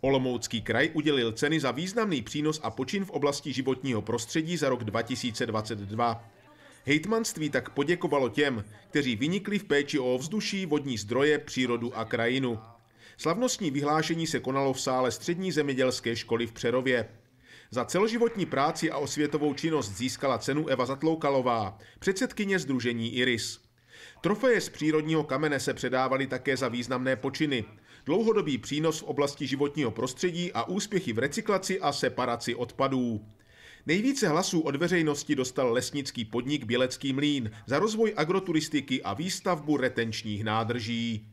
Olomoucký kraj udělil ceny za významný přínos a počin v oblasti životního prostředí za rok 2022. Hejtmanství tak poděkovalo těm, kteří vynikli v péči o ovzduší, vodní zdroje, přírodu a krajinu. Slavnostní vyhlášení se konalo v sále Střední zemědělské školy v Přerově. Za celoživotní práci a osvětovou činnost získala cenu Eva Zatloukalová, předsedkyně Združení IRIS. Trofeje z přírodního kamene se předávaly také za významné počiny. Dlouhodobý přínos v oblasti životního prostředí a úspěchy v recyklaci a separaci odpadů. Nejvíce hlasů od veřejnosti dostal lesnický podnik Bělecký mlín za rozvoj agroturistiky a výstavbu retenčních nádrží.